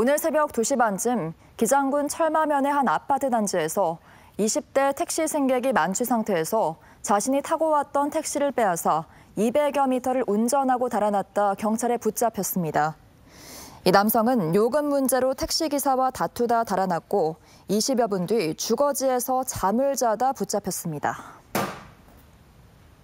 오늘 새벽 2시 반쯤 기장군 철마면의 한 아파트 단지에서 20대 택시 승객이 만취 상태에서 자신이 타고 왔던 택시를 빼앗아 200여 미터를 운전하고 달아났다 경찰에 붙잡혔습니다. 이 남성은 요금 문제로 택시기사와 다투다 달아났고 20여 분 뒤 주거지에서 잠을 자다 붙잡혔습니다.